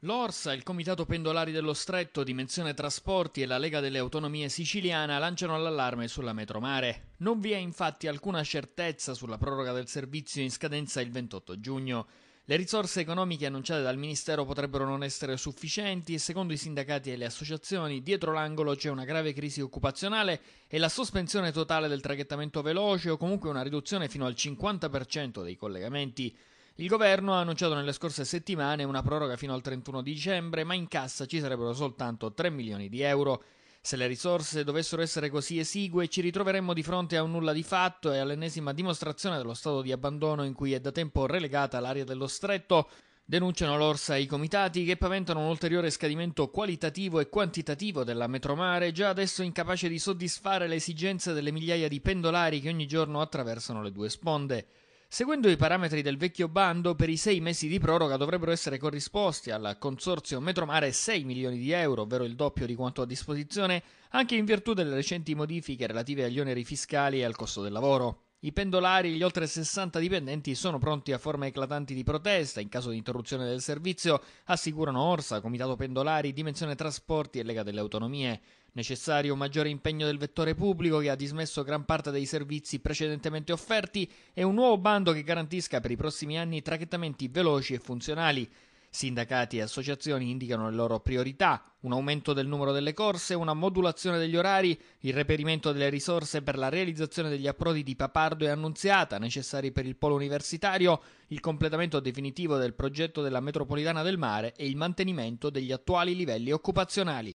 L'Orsa, il Comitato Pendolari dello Stretto, Dimensione Trasporti e la Lega delle Autonomie Siciliana lanciano l'allarme sulla metromare. Non vi è infatti alcuna certezza sulla proroga del servizio in scadenza il 28 giugno. Le risorse economiche annunciate dal Ministero potrebbero non essere sufficienti e secondo i sindacati e le associazioni dietro l'angolo c'è una grave crisi occupazionale e la sospensione totale del traghettamento veloce o comunque una riduzione fino al 50% dei collegamenti. Il governo ha annunciato nelle scorse settimane una proroga fino al 31 dicembre, ma in cassa ci sarebbero soltanto 3 milioni di euro. Se le risorse dovessero essere così esigue, ci ritroveremmo di fronte a un nulla di fatto e all'ennesima dimostrazione dello stato di abbandono in cui è da tempo relegata l'area dello stretto, Denunciano l'Orsa i comitati che paventano un ulteriore scadimento qualitativo e quantitativo della metromare, già adesso incapace di soddisfare le esigenze delle migliaia di pendolari che ogni giorno attraversano le due sponde. Seguendo i parametri del vecchio bando, per i sei mesi di proroga dovrebbero essere corrisposti al consorzio Metromare 6 milioni di euro, ovvero il doppio di quanto a disposizione, anche in virtù delle recenti modifiche relative agli oneri fiscali e al costo del lavoro. I pendolari e gli oltre 60 dipendenti sono pronti a forme eclatanti di protesta in caso di interruzione del servizio, assicurano Orsa, Comitato Pendolari, Dimensione Trasporti e Lega delle Autonomie. Necessario un maggiore impegno del vettore pubblico che ha dismesso gran parte dei servizi precedentemente offerti e un nuovo bando che garantisca per i prossimi anni trachettamenti veloci e funzionali. Sindacati e associazioni indicano le loro priorità, un aumento del numero delle corse, una modulazione degli orari, il reperimento delle risorse per la realizzazione degli approdi di Papardo e Annunziata necessari per il polo universitario, il completamento definitivo del progetto della metropolitana del mare e il mantenimento degli attuali livelli occupazionali.